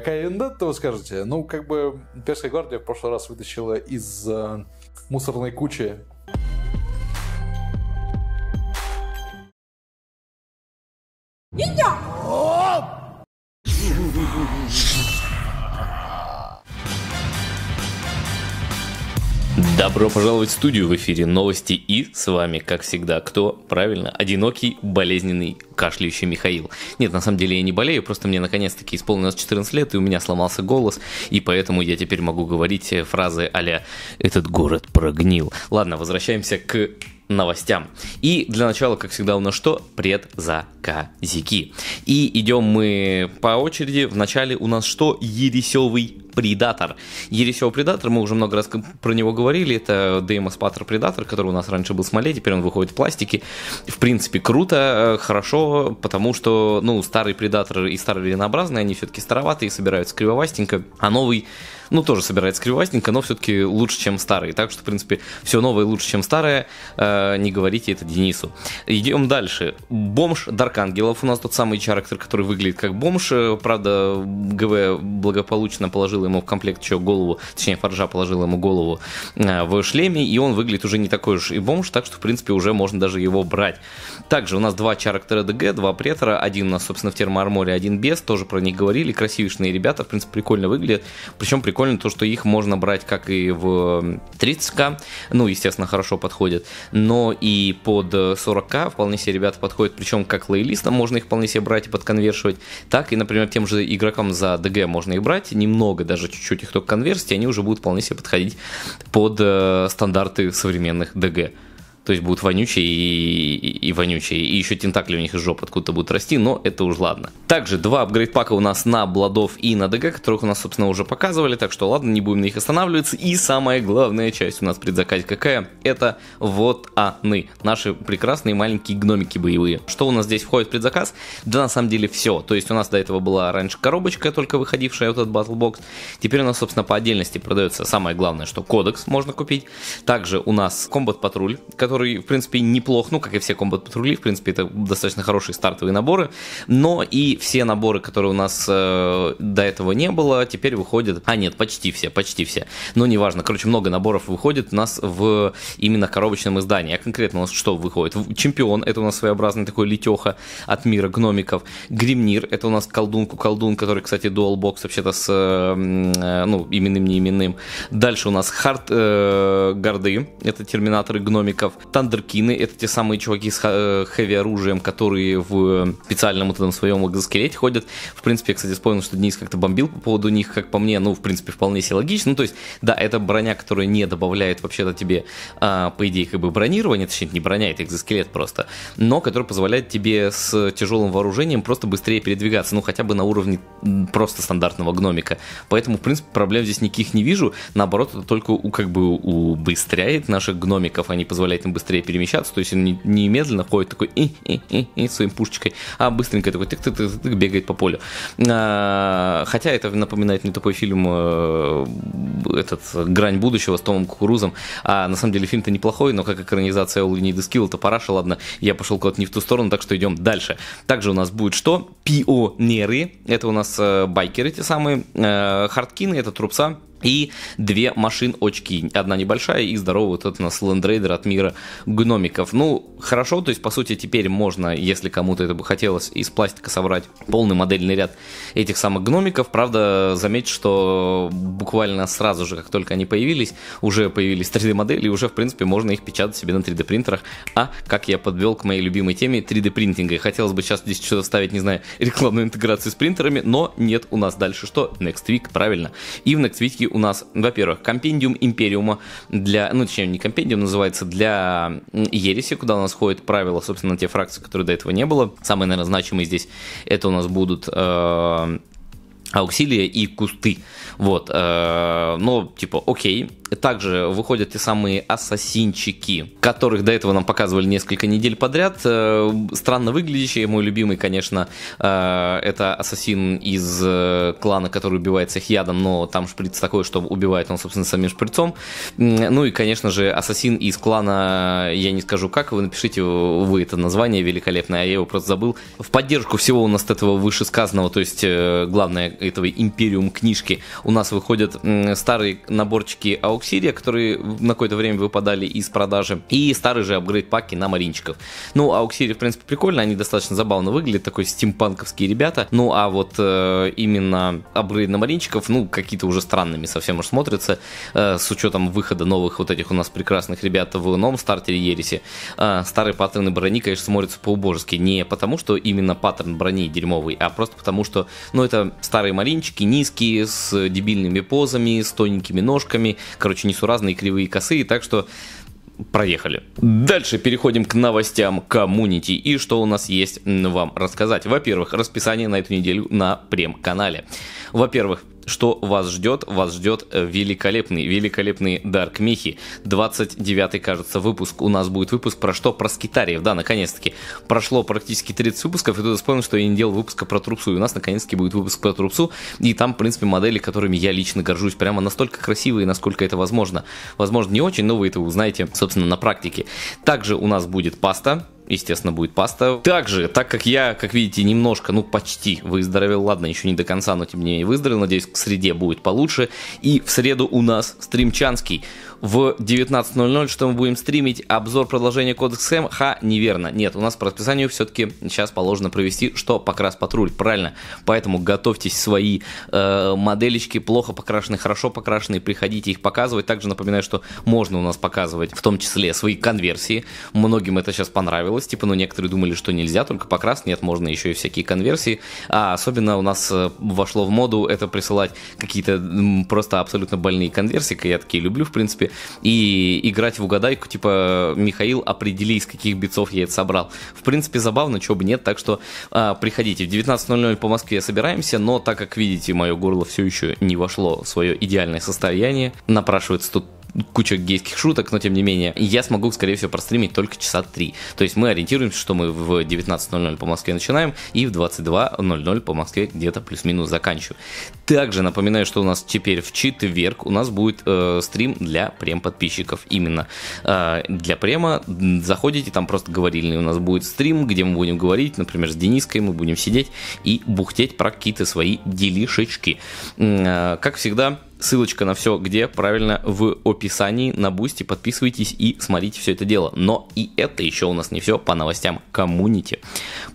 Какая вендетта, вы скажете? Ну, как бы Перская гвардия в прошлый раз вытащила из э, мусорной кучи Добро пожаловать в студию в эфире новости и с вами, как всегда, кто? Правильно, одинокий, болезненный, кашляющий Михаил. Нет, на самом деле я не болею, просто мне наконец-таки исполнилось 14 лет, и у меня сломался голос, и поэтому я теперь могу говорить э, фразы а «этот город прогнил». Ладно, возвращаемся к новостям. И для начала, как всегда, у нас что? Предзаказики. И идем мы по очереди. Вначале у нас что? Ересевый Предатор. Ересио Предатор, мы уже много раз про него говорили, это Деймос Паттер Предатор, который у нас раньше был в смоле, теперь он выходит в пластике. В принципе, круто, э, хорошо, потому что, ну, старый Предатор и старый Ленообразный, они все-таки староватые, собираются кривовастенько, а новый ну, тоже собирается кривастенько, но все-таки лучше, чем старый. Так что, в принципе, все новое лучше, чем старое. Э, не говорите это Денису. Идем дальше. Бомж Даркангелов у нас тот самый чарактер, который выглядит как бомж. Э, правда, ГВ благополучно положил ему в комплект еще голову, точнее, Фаржа положил ему голову э, в шлеме, и он выглядит уже не такой уж и бомж, так что, в принципе, уже можно даже его брать. Также у нас два Чарактера ДГ, два Претора, один у нас, собственно, в Термоарморе, один без, тоже про них говорили, красивишные ребята, в принципе, прикольно выглядят, причем прикольно то, что их можно брать как и в 30к, ну, естественно, хорошо подходит, но и под 40к э, вполне себе ребята подходят, причем как лейлистам можно их вполне себе брать и подконвершивать, так и, например, тем же игрокам за ДГ можно их брать, немного даже даже чуть-чуть их только конверсии, они уже будут вполне себе подходить под э, стандарты современных ДГ. То есть будут вонючие и, и, и вонючие. И еще тентакли у них из жопы откуда-то будут расти, но это уж ладно. Также два апгрейд пака у нас на Бладов и на ДГ, которых у нас, собственно, уже показывали. Так что ладно, не будем на них останавливаться. И самая главная часть у нас предзаказе какая? Это вот они, наши прекрасные маленькие гномики боевые. Что у нас здесь входит в предзаказ? Да на самом деле все. То есть у нас до этого была раньше коробочка, только выходившая вот этот батлбокс. Теперь у нас, собственно, по отдельности продается самое главное, что кодекс можно купить. Также у нас комбат патруль, который который, в принципе, неплох, ну, как и все комбат патрули, в принципе, это достаточно хорошие стартовые наборы, но и все наборы, которые у нас э, до этого не было, теперь выходят, а нет, почти все, почти все, но неважно, короче, много наборов выходит у нас в именно коробочном издании, а конкретно у нас что выходит? Чемпион, это у нас своеобразный такой летеха от мира гномиков, Гримнир, это у нас колдунку-колдун, который, кстати, дуалбокс вообще-то с, э, э ну, именным, не именным, дальше у нас Хард э, Горды, это терминаторы гномиков, Тандеркины, это те самые чуваки с э, хэви-оружием, которые в э, специальном этом своем экзоскелете ходят. В принципе, я, кстати, вспомнил, что Денис как-то бомбил по поводу них, как по мне, ну, в принципе, вполне себе логично. Ну, то есть, да, это броня, которая не добавляет вообще-то тебе, а, по идее, как бы бронирование, точнее, не броня, это экзоскелет просто, но который позволяет тебе с тяжелым вооружением просто быстрее передвигаться, ну, хотя бы на уровне просто стандартного гномика. Поэтому, в принципе, проблем здесь никаких не вижу. Наоборот, это только у, как бы убыстряет наших гномиков, они а позволяют им быстрее перемещаться, то есть он не, не медленно ходит такой и, и, и, и своим пушечкой, а быстренько такой тык тык тык тык бегает по полю. А, хотя это напоминает не такой фильм э, этот «Грань будущего» с Томом Кукурузом, а на самом деле фильм-то неплохой, но как экранизация All You Need Is Kill, параша, ладно, я пошел куда-то не в ту сторону, так что идем дальше. Также у нас будет что? Пионеры, это у нас э, байкеры те самые, э, хардкины, это трупса, и две машин очки. Одна небольшая и здоровый вот этот у нас лендрейдер от мира гномиков. Ну, хорошо, то есть, по сути, теперь можно, если кому-то это бы хотелось, из пластика собрать полный модельный ряд этих самых гномиков. Правда, заметь, что буквально сразу же, как только они появились, уже появились 3D-модели, и уже, в принципе, можно их печатать себе на 3D-принтерах. А как я подвел к моей любимой теме 3D-принтинга. хотелось бы сейчас здесь что-то вставить, не знаю, рекламную интеграцию с принтерами, но нет у нас дальше что? Next Week, правильно. И в Next Week книжки у нас, ну, во-первых, компендиум Империума для, ну, точнее, не компендиум, называется для Ереси, куда у нас ходят правила, собственно, те фракции, которые до этого не было. Самые, наверное, значимые здесь, это у нас будут э, Ауксилия и кусты. Вот. Э, но, типа, окей, также выходят те самые ассасинчики, которых до этого нам показывали несколько недель подряд. Э, странно выглядящие, мой любимый, конечно, э, это ассасин из э, клана, который убивает всех ядом, но там шприц такой, что убивает он, собственно, самим шприцом. Ну и, конечно же, ассасин из клана, я не скажу как, вы напишите вы это название великолепное, а я его просто забыл. В поддержку всего у нас этого вышесказанного, то есть главное этого империум книжки, у нас выходят старые наборчики AO Ауксирия, которые на какое-то время выпадали из продажи, и старые же апгрейд-паки на Маринчиков. Ну, а Ауксирия, в принципе, прикольно, они достаточно забавно выглядят, такой стимпанковские ребята, ну, а вот э, именно апгрейд на Маринчиков, ну, какие-то уже странными совсем уж смотрятся, э, с учетом выхода новых вот этих у нас прекрасных ребят в новом стартере Ереси. Э, старые паттерны брони, конечно, смотрятся по-убожески, не потому, что именно паттерн брони дерьмовый, а просто потому, что, ну, это старые маринчики, низкие, с дебильными позами, с тоненькими ножками, короче, несуразные, кривые, косые, так что проехали. Дальше переходим к новостям коммунити и что у нас есть вам рассказать. Во-первых, расписание на эту неделю на прем-канале. Во-первых, что вас ждет? Вас ждет э, великолепный, великолепный Dark Михи. 29-й, кажется, выпуск. У нас будет выпуск про что? Про скитариев. Да, наконец-таки. Прошло практически 30 выпусков, и тут вспомнил, что я не делал выпуска про трупсу. И у нас, наконец-таки, будет выпуск про трупсу. И там, в принципе, модели, которыми я лично горжусь. Прямо настолько красивые, насколько это возможно. Возможно, не очень, но вы это узнаете, собственно, на практике. Также у нас будет паста естественно, будет паста. Также, так как я, как видите, немножко, ну почти выздоровел, ладно, еще не до конца, но тем не менее выздоровел, надеюсь, к среде будет получше. И в среду у нас стримчанский в 19.00, что мы будем стримить, обзор продолжения Кодекс Хэм, ха, неверно, нет, у нас по расписанию все-таки сейчас положено провести, что Покрас Патруль, правильно, поэтому готовьтесь свои э, моделечки, плохо покрашенные, хорошо покрашенные, приходите их показывать, также напоминаю, что можно у нас показывать в том числе свои конверсии, многим это сейчас понравилось, удалось, типа, ну, некоторые думали, что нельзя, только покрас, нет, можно еще и всякие конверсии. А особенно у нас э, вошло в моду это присылать какие-то просто абсолютно больные конверсии, я такие люблю, в принципе, и играть в угадайку, типа, Михаил, определи, из каких битцов я это собрал. В принципе, забавно, чего бы нет, так что а, приходите. В 19.00 по Москве собираемся, но так как, видите, мое горло все еще не вошло в свое идеальное состояние, напрашивается тут куча гейских шуток, но тем не менее, я смогу, скорее всего, простримить только часа 3. То есть мы ориентируемся, что мы в 19.00 по Москве начинаем и в 22.00 по Москве где-то плюс-минус заканчиваем. Также напоминаю, что у нас теперь в четверг у нас будет э, стрим для прем-подписчиков. Именно э, для према заходите, там просто говорили, у нас будет стрим, где мы будем говорить, например, с Дениской мы будем сидеть и бухтеть про какие-то свои делишечки. Э, как всегда, Ссылочка на все, где правильно в описании на бусте. Подписывайтесь и смотрите все это дело. Но и это еще у нас не все по новостям коммунити.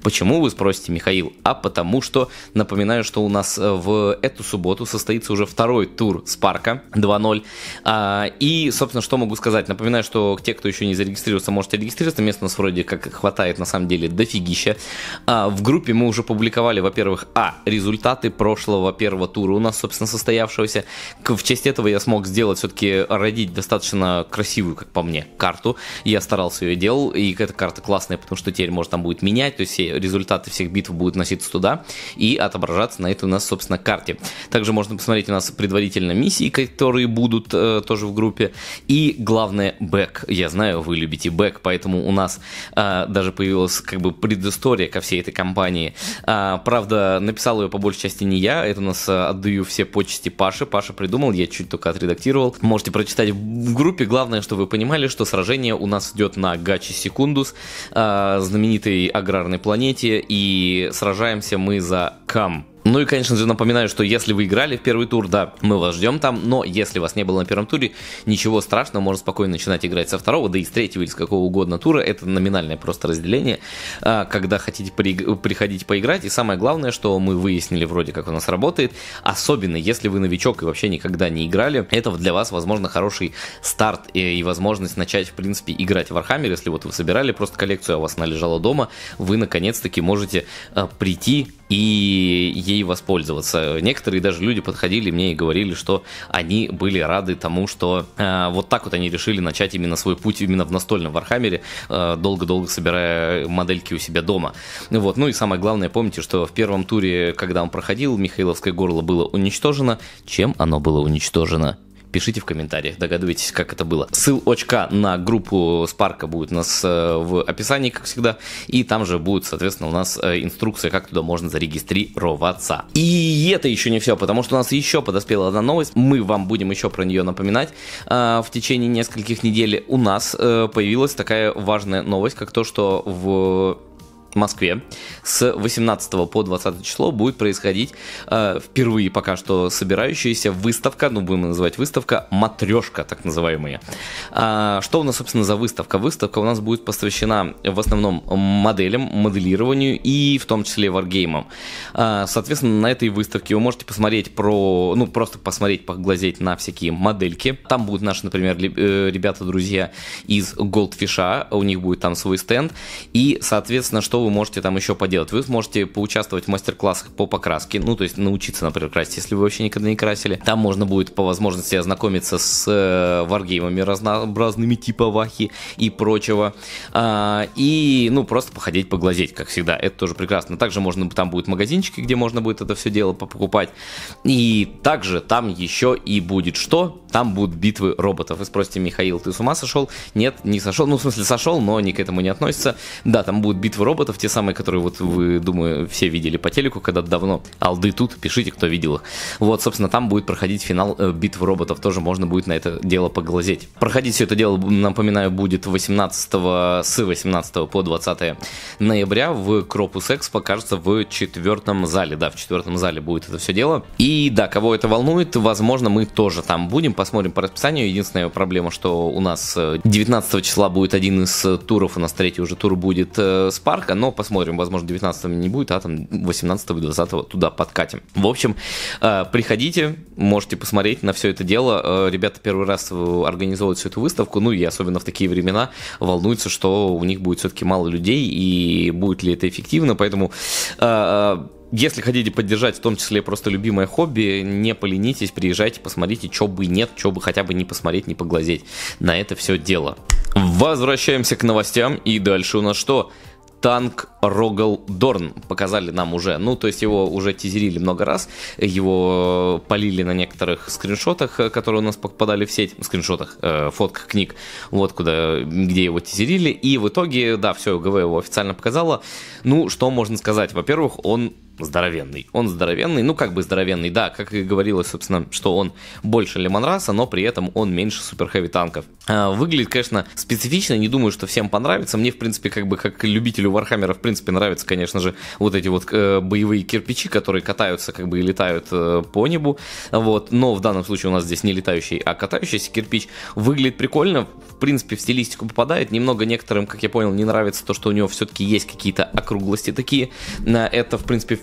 Почему вы спросите, Михаил? А потому что напоминаю, что у нас э, в эту субботу состоится уже второй тур Спарка 2.0. А, и, собственно, что могу сказать? Напоминаю, что те, кто еще не зарегистрировался, можете регистрироваться. Мест у нас вроде как хватает на самом деле дофигища. А, в группе мы уже публиковали, во-первых, а, результаты прошлого первого тура у нас, собственно, состоявшегося в честь этого я смог сделать все-таки родить достаточно красивую, как по мне, карту. Я старался ее делал, и эта карта классная, потому что теперь можно там будет менять, то есть результаты всех битв будут носиться туда и отображаться на этой у нас, собственно, карте. Также можно посмотреть у нас предварительно миссии, которые будут э, тоже в группе. И главное, бэк. Я знаю, вы любите бэк, поэтому у нас э, даже появилась как бы предыстория ко всей этой компании. Э, правда, написал ее по большей части не я, это у нас э, отдаю все почести Паше. Паша придумал, я чуть только отредактировал. Можете прочитать в группе. Главное, чтобы вы понимали, что сражение у нас идет на Гачи Секундус, а, знаменитой аграрной планете, и сражаемся мы за Кам. Ну и, конечно же, напоминаю, что если вы играли в первый тур, да, мы вас ждем там, но если вас не было на первом туре, ничего страшного, можно спокойно начинать играть со второго, да и с третьего или с какого угодно тура, это номинальное просто разделение, а, когда хотите при, приходить поиграть, и самое главное, что мы выяснили вроде как у нас работает, особенно если вы новичок и вообще никогда не играли, это для вас, возможно, хороший старт и, и возможность начать, в принципе, играть в Warhammer, если вот вы собирали просто коллекцию, а у вас она лежала дома, вы наконец-таки можете а, прийти и ей воспользоваться. Некоторые даже люди подходили мне и говорили, что они были рады тому, что э, вот так вот они решили начать именно свой путь именно в настольном Вархаммере, э, долго-долго собирая модельки у себя дома. Вот. Ну и самое главное, помните, что в первом туре, когда он проходил, Михайловское горло было уничтожено. Чем оно было уничтожено? Пишите в комментариях, догадывайтесь, как это было. Ссылочка на группу Спарка будет у нас э, в описании, как всегда. И там же будет, соответственно, у нас э, инструкция, как туда можно зарегистрироваться. И это еще не все, потому что у нас еще подоспела одна новость. Мы вам будем еще про нее напоминать. А, в течение нескольких недель у нас э, появилась такая важная новость, как то, что в Москве с 18 по 20 число будет происходить э, впервые пока что собирающаяся выставка, ну будем называть выставка, матрешка так называемая. А, что у нас, собственно, за выставка? Выставка у нас будет посвящена в основном моделям, моделированию и в том числе варгеймам. А, соответственно, на этой выставке вы можете посмотреть про, ну просто посмотреть, поглазеть на всякие модельки. Там будут наши, например, э, ребята-друзья из Goldfish, у них будет там свой стенд. И, соответственно, что вы можете там еще поделать? Вы сможете поучаствовать в мастер-классах по покраске, ну, то есть научиться, например, красить, если вы вообще никогда не красили. Там можно будет по возможности ознакомиться с э, варгеймами разнообразными типа вахи и прочего. А, и, ну, просто походить, поглазеть, как всегда. Это тоже прекрасно. Также можно, там будут магазинчики, где можно будет это все дело покупать. И также там еще и будет что? Там будут битвы роботов. Вы спросите, Михаил, ты с ума сошел? Нет, не сошел. Ну, в смысле, сошел, но ни к этому не относится. Да, там будут битвы роботов, ботов те самые, которые вот вы, думаю, все видели по телеку когда-то давно. Алды тут, пишите, кто видел их. Вот, собственно, там будет проходить финал э, битвы роботов, тоже можно будет на это дело поглазеть. Проходить все это дело, напоминаю, будет 18 с 18 по 20 ноября в Кропус Экспо, кажется, в четвертом зале. Да, в четвертом зале будет это все дело. И да, кого это волнует, возможно, мы тоже там будем, посмотрим по расписанию. Единственная проблема, что у нас 19 э, числа будет один из э, туров, у нас третий уже тур будет э, с парка, но посмотрим, возможно, 19 не будет, а там 18 и 20 туда подкатим. В общем, э, приходите, можете посмотреть на все это дело. Э, ребята первый раз э, организовывают всю эту выставку, ну и особенно в такие времена волнуются, что у них будет все-таки мало людей и будет ли это эффективно, поэтому если хотите поддержать, в том числе просто любимое хобби, не поленитесь, приезжайте, посмотрите, что бы нет, что бы хотя бы не посмотреть, не поглазеть. На это все дело. Возвращаемся к новостям, и дальше у нас что? танк Рогал Дорн показали нам уже. Ну, то есть его уже тизерили много раз, его э, полили на некоторых скриншотах, э, которые у нас попадали в сеть, скриншотах, э, фотках книг, вот куда, где его тизерили. И в итоге, да, все, ГВ его официально показало. Ну, что можно сказать? Во-первых, он здоровенный. Он здоровенный, ну как бы здоровенный, да, как и говорилось, собственно, что он больше Лемонраса, но при этом он меньше суперхэви Хэви танков. А, выглядит, конечно, специфично, не думаю, что всем понравится. Мне, в принципе, как бы как любителю Вархаммера, в принципе, нравятся, конечно же, вот эти вот э, боевые кирпичи, которые катаются как бы и летают э, по небу, вот. Но в данном случае у нас здесь не летающий, а катающийся кирпич. Выглядит прикольно, в принципе, в стилистику попадает. Немного некоторым, как я понял, не нравится то, что у него все-таки есть какие-то округлости такие. Это, в принципе,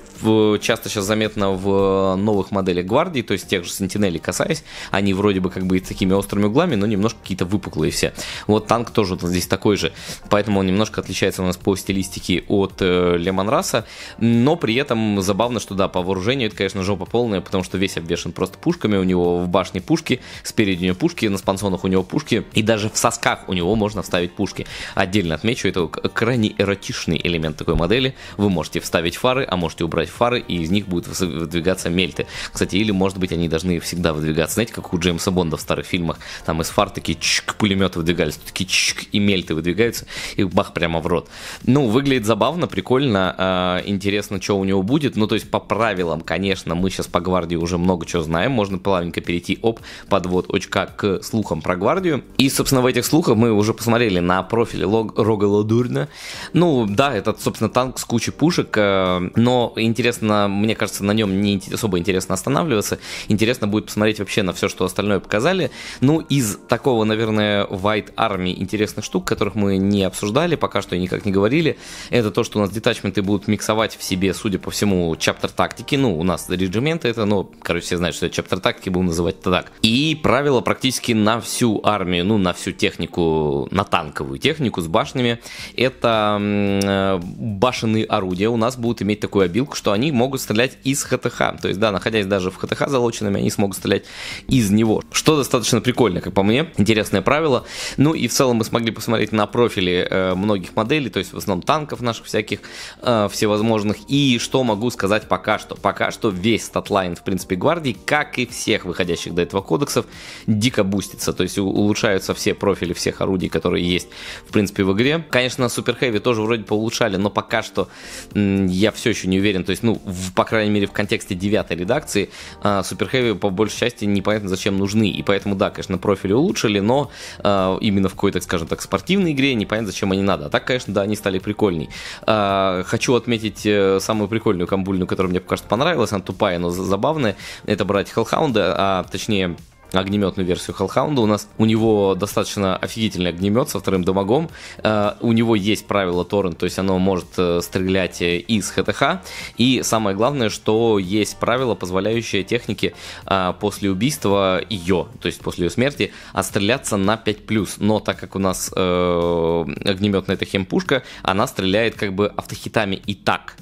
часто сейчас заметно в э, новых моделях гвардии, то есть тех же сентинелей касаясь, они вроде бы как бы и такими острыми углами, но немножко какие-то выпуклые все. Вот танк тоже вот здесь такой же, поэтому он немножко отличается у нас по стилистике от э, Лемонраса, но при этом забавно, что да, по вооружению это, конечно, жопа полная, потому что весь обвешен просто пушками, у него в башне пушки, спереди у него пушки, на спансонах у него пушки, и даже в сосках у него можно вставить пушки. Отдельно отмечу, это крайне эротичный элемент такой модели, вы можете вставить фары, а можете них брать фары, и из них будут выдвигаться мельты. Кстати, или, может быть, они должны всегда выдвигаться. Знаете, как у Джеймса Бонда в старых фильмах, там из фар такие чик, пулеметы выдвигались, такие чик, и мельты выдвигаются, и бах прямо в рот. Ну, выглядит забавно, прикольно, а, интересно, что у него будет. Ну, то есть, по правилам, конечно, мы сейчас по гвардии уже много чего знаем, можно плавненько перейти об подвод очка к слухам про гвардию. И, собственно, в этих слухах мы уже посмотрели на профиле Рога Ладурна. Ну, да, этот, собственно, танк с кучей пушек, э, но интересно, мне кажется, на нем не особо интересно останавливаться. Интересно будет посмотреть вообще на все, что остальное показали. Ну, из такого, наверное, White Army интересных штук, которых мы не обсуждали, пока что и никак не говорили, это то, что у нас детачменты будут миксовать в себе, судя по всему, чаптер тактики. Ну, у нас реджименты это, но, короче, все знают, что это чаптер тактики, будем называть это так. И правила практически на всю армию, ну, на всю технику, на танковую технику с башнями. Это э, башенные орудия у нас будут иметь такую обилку, том, что они могут стрелять из ХТХ. То есть, да, находясь даже в ХТХ залоченными, они смогут стрелять из него. Что достаточно прикольно, как по мне. Интересное правило. Ну и в целом мы смогли посмотреть на профили э, многих моделей, то есть в основном танков наших всяких э, всевозможных. И что могу сказать пока что? Пока что весь статлайн, в принципе, гвардии, как и всех выходящих до этого кодексов, дико бустится. То есть улучшаются все профили всех орудий, которые есть, в принципе, в игре. Конечно, Супер Хэви тоже вроде поулучшали, но пока что я все еще не уверен, уверен. То есть, ну, в, по крайней мере, в контексте девятой редакции а, суперхэви по большей части непонятно зачем нужны. И поэтому, да, конечно, профили улучшили, но э, именно в какой-то, скажем так, спортивной игре непонятно зачем они надо. А так, конечно, да, они стали прикольней. Э, хочу отметить э, самую прикольную камбульную, которая мне, кажется, понравилась. Она тупая, но забавная. Это брать Хеллхаунда, а точнее огнеметную версию Hellhound. У нас у него достаточно офигительный огнемет со вторым дамагом. Э, у него есть правило торрент, то есть оно может э, стрелять э, из ХТХ. И самое главное, что есть правило, позволяющее технике э, после убийства ее, то есть после ее смерти, отстреляться на 5+. Но так как у нас э, огнеметная эта хемпушка, она стреляет как бы автохитами и так.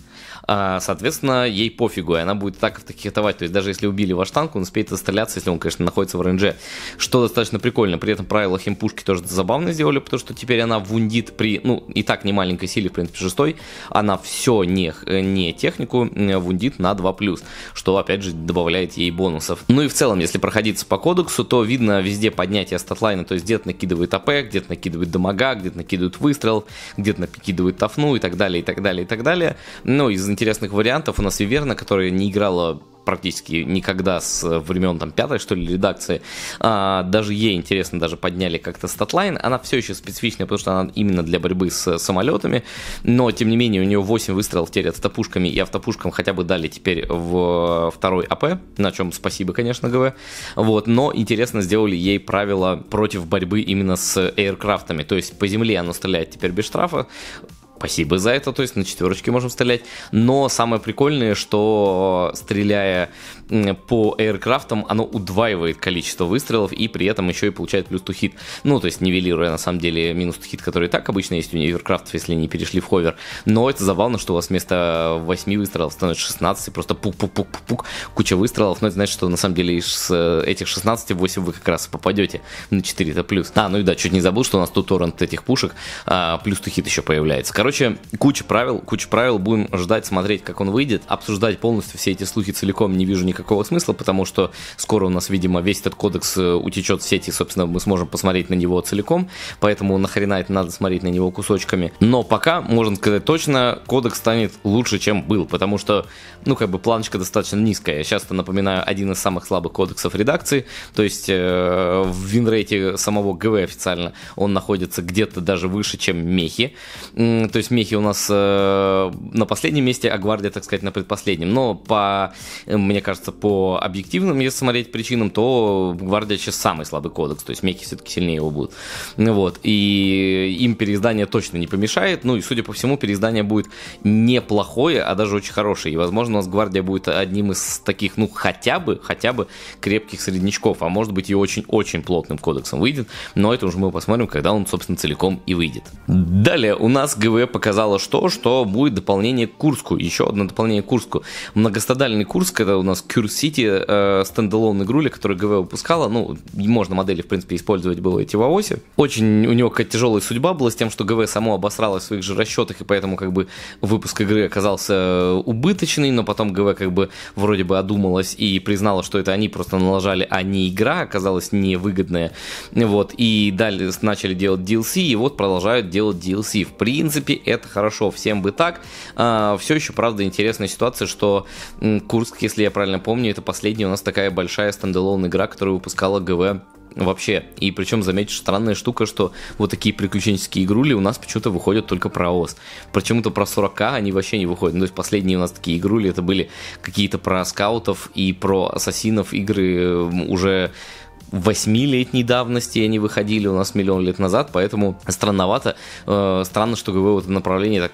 А, соответственно, ей пофигу, и она будет так автокетовать. То есть даже если убили ваш танк, он успеет отстреляться, если он, конечно, находится в РНЖ. Что достаточно прикольно. При этом правила химпушки тоже забавно сделали, потому что теперь она вундит при, ну, и так не маленькой силе, в принципе, шестой, она все не, э, не технику э, вундит на 2+, что, опять же, добавляет ей бонусов. Ну и в целом, если проходиться по кодексу, то видно везде поднятие статлайна, то есть где-то накидывает АП, где-то накидывает дамага, где-то накидывает выстрел, где-то накидывает тафну и так далее, и так далее, и так далее. Ну, из интересных вариантов у нас Виверна, которая не играла практически никогда с времен там пятой, что ли, редакции. А, даже ей, интересно, даже подняли как-то статлайн. Она все еще специфичная, потому что она именно для борьбы с самолетами. Но, тем не менее, у нее 8 выстрелов теперь автопушками, и автопушкам хотя бы дали теперь в второй АП, на чем спасибо, конечно, ГВ. Вот, но интересно сделали ей правила против борьбы именно с аиркрафтами. То есть по земле она стреляет теперь без штрафа, Спасибо за это, то есть на четверочке можем стрелять. Но самое прикольное, что э, стреляя по аиркрафтам оно удваивает количество выстрелов и при этом еще и получает плюс тухит. Ну, то есть нивелируя на самом деле минус тухит, который и так обычно есть у аиркрафтов, если не перешли в ховер. Но это забавно, что у вас вместо 8 э, выстрелов становится 16, и просто пук-пук-пук-пук, куча выстрелов. Но ну, это значит, что на самом деле из э, этих 16 8 вы как раз и попадете на 4 это плюс. А, ну и да, чуть не забыл, что у нас тут торрент этих пушек, а, плюс тухит еще появляется. Короче, куча правил, куча правил, будем ждать, смотреть, как он выйдет, обсуждать полностью все эти слухи целиком, не вижу никакого никакого смысла, потому что скоро у нас, видимо, весь этот кодекс э, утечет в сети, собственно, мы сможем посмотреть на него целиком, поэтому нахрена это надо смотреть на него кусочками. Но пока, можно сказать точно, кодекс станет лучше, чем был, потому что, ну, как бы планочка достаточно низкая. Сейчас-то, напоминаю, один из самых слабых кодексов редакции, то есть э, в винрейте самого ГВ официально он находится где-то даже выше, чем мехи. То есть мехи у нас э, на последнем месте, а гвардия, так сказать, на предпоследнем. Но по, э, мне кажется, кажется, по объективным, если смотреть причинам, то Гвардия сейчас самый слабый кодекс, то есть меки все-таки сильнее его будут. Ну вот, и им переиздание точно не помешает, ну и, судя по всему, переиздание будет неплохое, а даже очень хорошее, и, возможно, у нас Гвардия будет одним из таких, ну, хотя бы, хотя бы крепких среднячков, а может быть и очень-очень плотным кодексом выйдет, но это уже мы посмотрим, когда он, собственно, целиком и выйдет. Далее у нас ГВ показало что, что будет дополнение к Курску, еще одно дополнение к Курску. Многострадальный Курск, это у нас Cure City э, стендалон игруля, который ГВ выпускала. Ну, можно модели, в принципе, использовать было эти в АОСе. Очень у него какая-то тяжелая судьба была с тем, что ГВ само обосралось в своих же расчетах, и поэтому как бы выпуск игры оказался э, убыточный, но потом ГВ как бы вроде бы одумалась и признала, что это они просто налажали, а не игра оказалась невыгодная. Вот, и далее начали делать DLC, и вот продолжают делать DLC. В принципе, это хорошо, всем бы так. А, все еще, правда, интересная ситуация, что Курск, если я правильно помню, это последняя у нас такая большая стендалон игра, которую выпускала ГВ вообще. И причем, заметишь, странная штука, что вот такие приключенческие игрули у нас почему-то выходят только про ОС. Почему-то про 40 они вообще не выходят. Ну, то есть последние у нас такие игрули, это были какие-то про скаутов и про ассасинов игры уже восьмилетней давности они выходили у нас миллион лет назад, поэтому странновато, э, странно, что ГВ в этом направлении так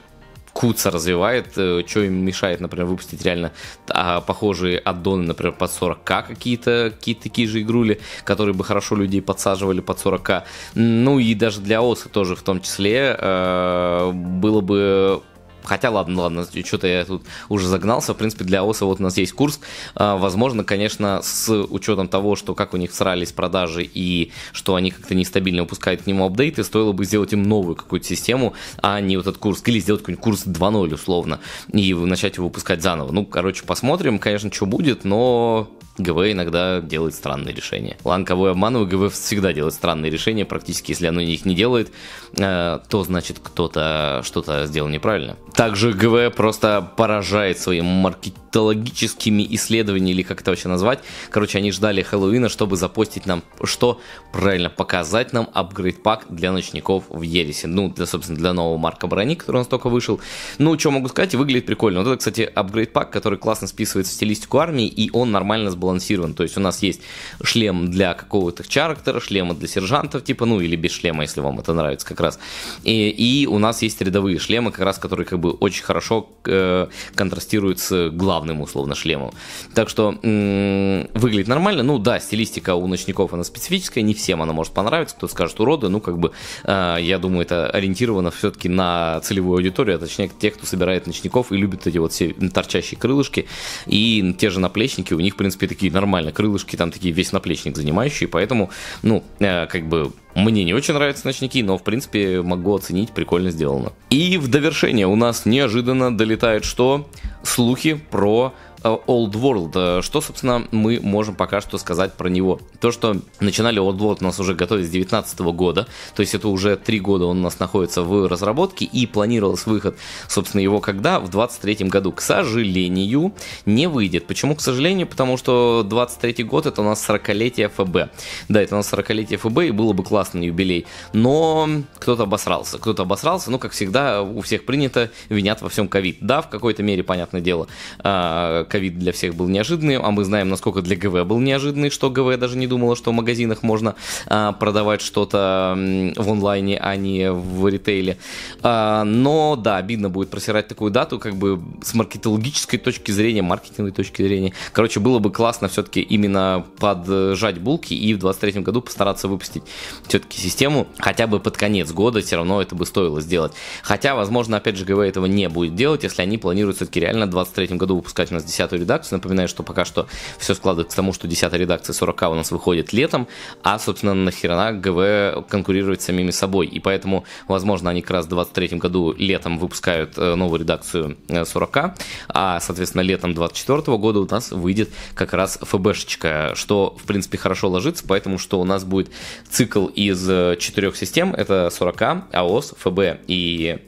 Куца развивает, э, что им мешает, например, выпустить реально а, похожие аддоны, например, под 40к какие-то, какие то такие же игрули, которые бы хорошо людей подсаживали под 40к. Ну и даже для ОСа тоже в том числе э, было бы Хотя, ладно, ладно, что-то я тут уже загнался. В принципе, для ОСа вот у нас есть курс. А, возможно, конечно, с учетом того, что как у них срались продажи и что они как-то нестабильно выпускают к нему апдейты, стоило бы сделать им новую какую-то систему, а не вот этот курс Или сделать какой-нибудь Курс 2.0 условно и начать его выпускать заново. Ну, короче, посмотрим, конечно, что будет, но ГВ иногда делает странные решения. Ладно, кого я обманываю, ГВ всегда делает странные решения, практически если оно их не делает, э, то значит кто-то что-то сделал неправильно. Также ГВ просто поражает своими маркетологическими исследованиями, или как это вообще назвать. Короче, они ждали Хэллоуина, чтобы запостить нам, что правильно показать нам апгрейд-пак для ночников в Ересе. Ну, для, собственно, для нового марка брони, который у нас только вышел. Ну, что могу сказать, выглядит прикольно. Вот это, кстати, апгрейд-пак, который классно списывается в стилистику армии, и он нормально сбалансирован. То есть у нас есть шлем для какого-то чарактера, шлемы для сержантов, типа, ну, или без шлема, если вам это нравится как раз. И, и у нас есть рядовые шлемы, как раз, которые как бы очень хорошо э, контрастирует с главным, условно, шлемом. Так что м выглядит нормально. Ну да, стилистика у ночников она специфическая, не всем она может понравиться, кто скажет уроды, ну как бы, э, я думаю, это ориентировано все-таки на целевую аудиторию, а точнее тех, кто собирает ночников и любит эти вот все торчащие крылышки, и те же наплечники, у них, в принципе, такие нормально крылышки, там такие весь наплечник занимающие, поэтому, ну, э, как бы мне не очень нравятся ночники, но в принципе могу оценить, прикольно сделано. И в довершение у нас неожиданно долетает что? Слухи про Э, Old World. Э, что, собственно, мы можем пока что сказать про него? То, что начинали Old World у нас уже готовить с 2019 года, то есть это уже три года он у нас находится в разработке и планировался выход, собственно, его когда? В 2023 году. К сожалению, не выйдет. Почему к сожалению? Потому что 23 год это у нас 40-летие ФБ. Да, это у нас 40-летие ФБ и было бы классный юбилей. Но кто-то обосрался. Кто-то обосрался, ну, как всегда, у всех принято, винят во всем ковид. Да, в какой-то мере, понятное дело, э, ковид для всех был неожиданным, а мы знаем, насколько для ГВ был неожиданный, что ГВ даже не думала, что в магазинах можно а, продавать что-то в онлайне, а не в ритейле. А, но да, обидно будет просирать такую дату, как бы с маркетологической точки зрения, маркетинговой точки зрения. Короче, было бы классно все-таки именно поджать булки и в 2023 году постараться выпустить все-таки систему хотя бы под конец года, все равно это бы стоило сделать. Хотя, возможно, опять же, ГВ этого не будет делать, если они планируют все-таки реально в 2023 году выпускать у нас 10 десятую редакцию. Напоминаю, что пока что все складывается к тому, что десятая редакция 40к а у нас выходит летом, а, собственно, нахрена ГВ конкурировать с самими собой. И поэтому, возможно, они как раз в 23 году летом выпускают э, новую редакцию 40к, э, а, а, соответственно, летом 24 года у нас выйдет как раз ФБшечка, что, в принципе, хорошо ложится, поэтому что у нас будет цикл из э, четырех систем, это 40к, а, АОС, ФБ и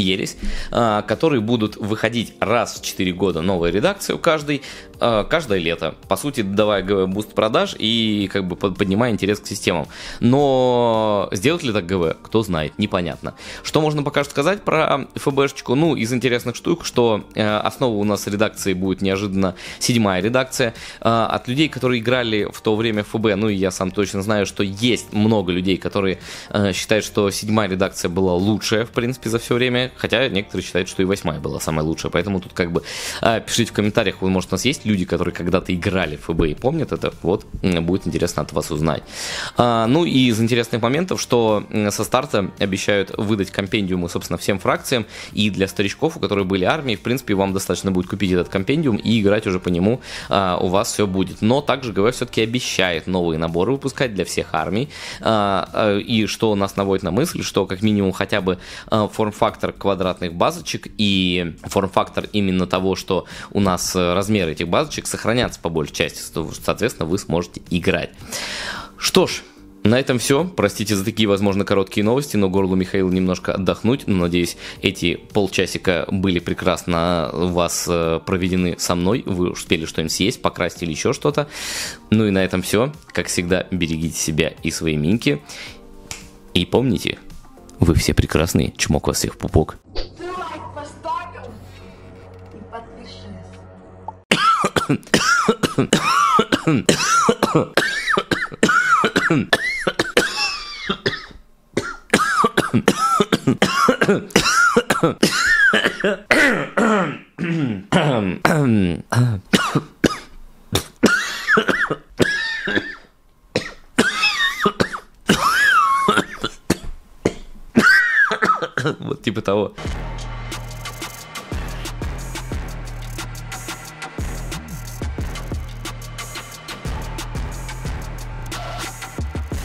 ересь, а, которые будут выходить раз в 4 года новая редакция у каждой, Э, каждое лето, по сути, давая ГВ э, буст продаж и как бы поднимая интерес к системам. Но сделать ли так ГВ, кто знает, непонятно. Что можно пока что сказать про ФБшечку? Ну, из интересных штук, что э, основа у нас редакции будет неожиданно седьмая редакция. От людей, которые играли в то время ФБ, ну и я сам точно знаю, что есть много людей, которые считают, что седьмая редакция была лучшая, в принципе, за все время, хотя некоторые считают, что и восьмая была самая лучшая, поэтому тут как бы пишите в комментариях, вы, может, у нас есть люди, которые когда-то играли в ФБ и помнят это, вот будет интересно от вас узнать. А, ну и из интересных моментов, что со старта обещают выдать компендиумы, собственно, всем фракциям, и для старичков, у которых были армии, в принципе, вам достаточно будет купить этот компендиум и играть уже по нему а, у вас все будет. Но также ГВ все-таки обещает новые наборы выпускать для всех армий, а, а и что нас наводит на мысль, что как минимум хотя бы а, форм-фактор квадратных базочек и форм-фактор именно того, что у нас э, размер этих базочек базочек сохранятся по большей части, соответственно, вы сможете играть. Что ж, на этом все. Простите за такие, возможно, короткие новости, но горло Михаила немножко отдохнуть. Надеюсь, эти полчасика были прекрасно у вас э, проведены со мной. Вы успели что-нибудь съесть, покрасить или еще что-то. Ну и на этом все. Как всегда, берегите себя и свои минки. И помните, вы все прекрасные. Чмок вас всех пупок. Вот типа того.